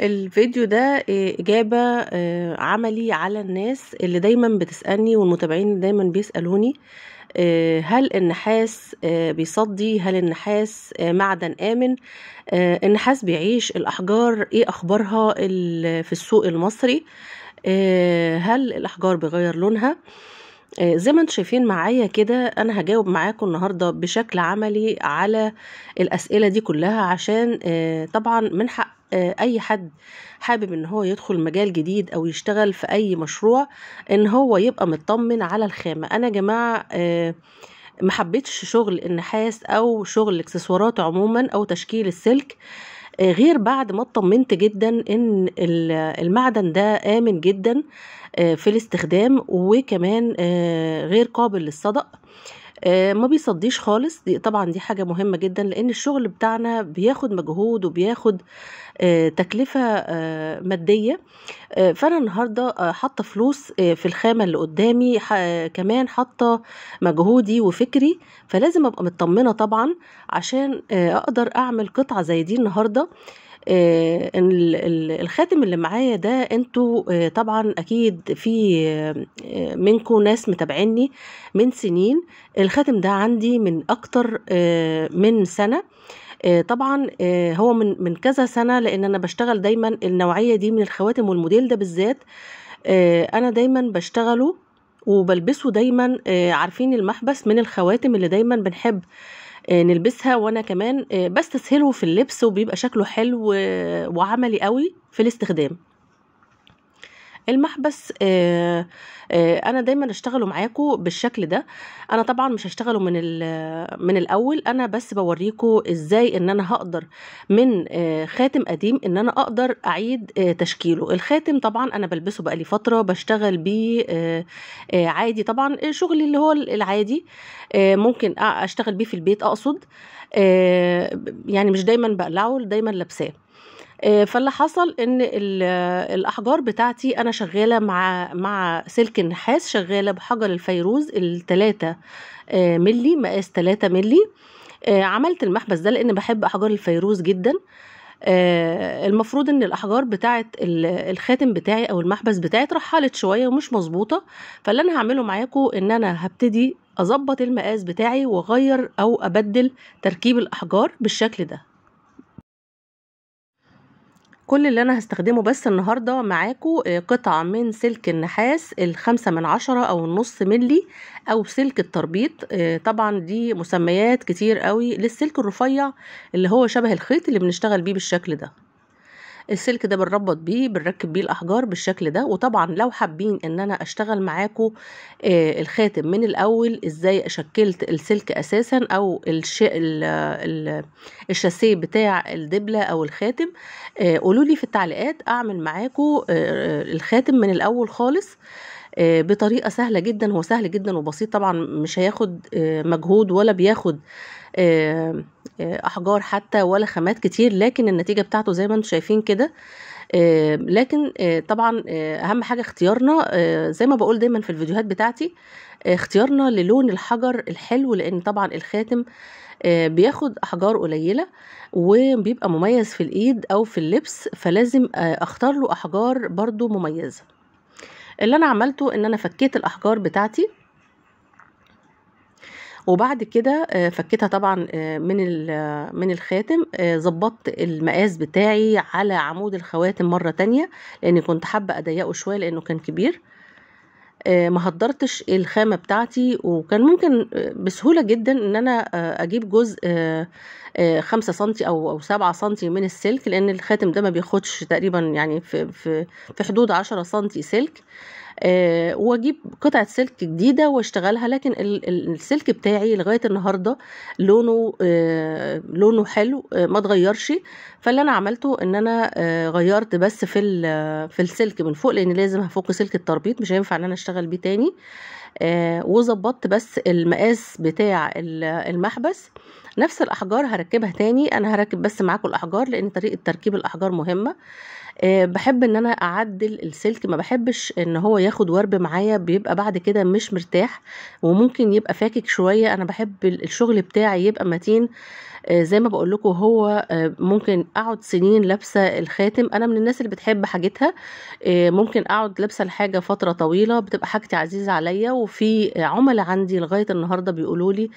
الفيديو ده آه، إجابة آه، عملي على الناس اللي دايما بتسألني والمتابعين دايما بيسألوني آه، هل النحاس بيصدي هل النحاس معدن آمن النحاس بيعيش الأحجار إيه أخبارها في السوق المصري هل الأحجار بيغير لونها زي ما انتم شايفين معايا كده انا هجاوب معاكم النهارده بشكل عملي على الاسئله دي كلها عشان طبعا من حق آه، اي حد حابب ان هو يدخل مجال جديد او يشتغل في اي مشروع ان هو يبقى مطمن على الخامه انا يا جماعه آه، ما حبيتش شغل النحاس او شغل الاكسسوارات عموما او تشكيل السلك آه، غير بعد ما اطمنت جدا ان المعدن ده امن جدا في الاستخدام وكمان غير قابل للصدأ آه، ما بيصديش خالص دي طبعا دي حاجة مهمة جدا لأن الشغل بتاعنا بياخد مجهود وبياخد آه، تكلفة آه، مادية فأنا النهاردة حاطة فلوس في الخامة اللي قدامي كمان حاطة مجهودي وفكري فلازم أبقى مطمنة طبعا عشان أقدر أعمل قطعة زي دي النهاردة آه، الخاتم اللي معايا ده انتوا آه، طبعا اكيد في آه، منكم ناس متابعيني من سنين الخاتم ده عندي من اكتر من سنه طبعا هو من من كذا سنه لان انا بشتغل دايما النوعيه دي من الخواتم والموديل ده بالذات انا دايما بشتغله وبلبسه دايما عارفين المحبس من الخواتم اللي دايما بنحب آه، نلبسها وانا كمان آه، بستسهله في اللبس وبيبقى شكله حلو وعملي قوي في الاستخدام المحبس آه، آه، انا دايما اشتغله معاكم بالشكل ده انا طبعا مش هشتغله من من الاول انا بس بوريكم ازاي ان انا هقدر من آه، خاتم قديم ان انا اقدر اعيد تشكيله الخاتم طبعا انا بلبسه بقالي فتره بشتغل بيه عادي طبعا شغلي اللي هو العادي ممكن اشتغل بيه في البيت اقصد يعني مش دايما بقلعه دايما لابساه آه، فاللي حصل ان الاحجار بتاعتي انا شغاله مع مع سلك النحاس شغاله بحجر الفيروز التلاتة آه، ملي مقاس تلاتة ملي آه، عملت المحبس ده لان بحب احجار الفيروز جدا المفروض ان الاحجار بتاعه الخاتم بتاعي او المحبس بتاعي اترحلت شويه ومش مظبوطه فاللي انا هعمله معاكم ان انا هبتدي اظبط المقاس بتاعي واغير او ابدل تركيب الاحجار بالشكل ده كل اللي انا هستخدمه بس النهاردة معاكو آه، قطعة من سلك النحاس الخمسة من عشرة او النص ملي او سلك التربيط آه، طبعا دي مسميات كتير قوي للسلك الرفيع اللي هو شبه الخيط اللي بنشتغل بيه بالشكل ده السلك ده بنربط بيه بنركب بيه الاحجار بالشكل ده وطبعا لو حابين ان انا اشتغل معاكم آه الخاتم من الاول ازاي شكلت السلك اساسا او الش... الشاسيه بتاع الدبله او الخاتم آه قولوا لي في التعليقات اعمل معاكم آه الخاتم من الاول خالص آه، بطريقه سهله جدا هو سهل جدا وبسيط طبعا مش هياخد آه، مجهود ولا بياخد آه، آه، احجار حتى ولا خامات كتير لكن النتيجه بتاعته زي ما انتم شايفين كده آه، لكن آه، طبعا اهم حاجه اختيارنا زي ما بقول دايما في الفيديوهات بتاعتي اختيارنا للون الحجر الحلو لان طبعا الخاتم بياخد احجار قليله وبيبقى مميز في الايد او في اللبس فلازم اختار له احجار برضو مميزه اللي انا عملته ان انا فكيت الاحجار بتاعتي وبعد كده آه، فكيتها طبعا آه، من آه، من الخاتم ظبطت المقاس بتاعي على عمود الخواتم مره تانية لان كنت حابه اضيقه شويه لانه كان كبير ما هدرتش الخامة بتاعتي وكان ممكن بسهولة جدا ان انا اجيب جزء خمسة سنتي او او سبعة سنتي من السلك لان الخاتم ده ما بياخدش تقريبا يعني في, في, في حدود عشرة سنتي سلك آه، واجيب قطعه سلك جديده واشتغلها لكن السلك بتاعي لغايه النهارده لونه آه، لونه حلو آه، ما اتغيرش فاللي انا عملته ان انا غيرت بس في في السلك من فوق لان لازم هفك سلك التربيط مش هينفع ان انا اشتغل بيه تاني وظبطت بس المقاس بتاع المحبس نفس الأحجار هركبها تاني أنا هركب بس معاكم الأحجار لأن طريقة تركيب الأحجار مهمة أه بحب ان انا اعدل السلك ما بحبش ان هو ياخد ورب معايا بيبقى بعد كده مش مرتاح وممكن يبقى فاكك شويه انا بحب الشغل بتاعي يبقى متين آه، زي ما بقول لكم هو آه، ممكن اقعد سنين لابسه الخاتم انا من الناس اللي بتحب حاجتها آه، ممكن اقعد لابسه الحاجه فتره طويله بتبقى حاجتي عزيزه عليا وفي عملاء عندي لغايه النهارده بيقولوا لي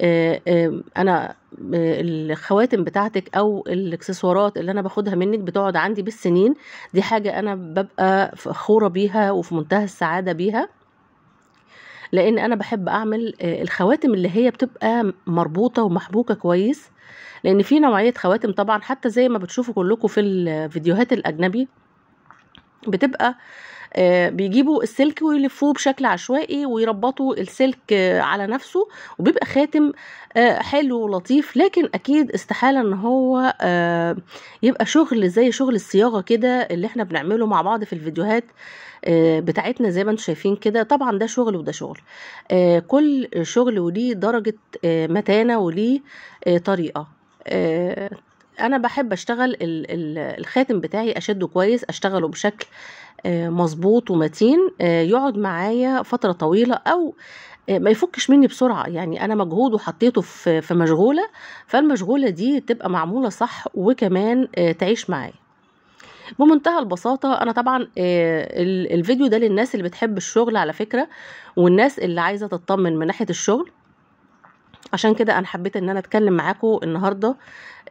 آه، آه، انا آه، الخواتم بتاعتك او الاكسسوارات اللي انا باخدها منك بتقعد عندي بالسنين دي حاجه انا ببقى فخوره بيها وفي منتهى السعاده بيها لان انا بحب اعمل الخواتم اللي هي بتبقى مربوطه ومحبوكه كويس لان في نوعيه خواتم طبعا حتى زي ما بتشوفوا كلكم في الفيديوهات الاجنبي بتبقى آه، بيجيبوا السلك ويلفوه بشكل عشوائي ويربطوا السلك آه، على نفسه وبيبقى خاتم آه، حلو ولطيف لكن اكيد استحاله ان هو يبقى شغل زي شغل الصياغه كده اللي احنا بنعمله مع بعض في الفيديوهات بتاعتنا زي ما انتم شايفين كده طبعا ده شغل وده شغل كل شغل وليه درجه متانه وليه طريقه انا بحب اشتغل الخاتم بتاعي اشده كويس اشتغله بشكل آه، مظبوط ومتين آه، يقعد معايا فترة طويلة او آه، ما يفكش مني بسرعة يعني انا مجهود وحطيته في مشغولة فالمشغولة دي تبقى معمولة صح وكمان تعيش معايا بمنتهى البساطة أنا طبعا الفيديو ده للناس اللي بتحب الشغل على فكرة والناس اللي عايزة تطمن من ناحية الشغل عشان كده انا حبيت ان انا اتكلم معاكم النهارده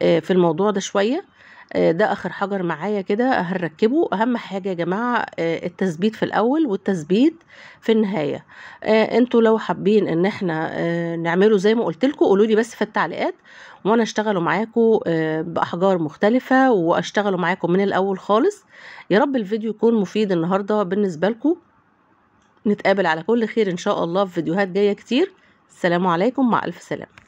آه، في الموضوع ده شويه آه، ده اخر حجر معايا كده هنركبه اهم حاجه يا جماعه آه، التثبيت في الاول والتثبيت في النهايه انتوا لو حابين ان احنا نعمله زي ما قلت لكم قولوا لي بس في التعليقات وانا اشتغله معاكم باحجار مختلفه واشتغله معاكم من الاول خالص يا رب الفيديو يكون مفيد النهارده بالنسبه لكم نتقابل على كل خير ان شاء الله في فيديوهات جايه كتير السلام عليكم مع ألف سلامة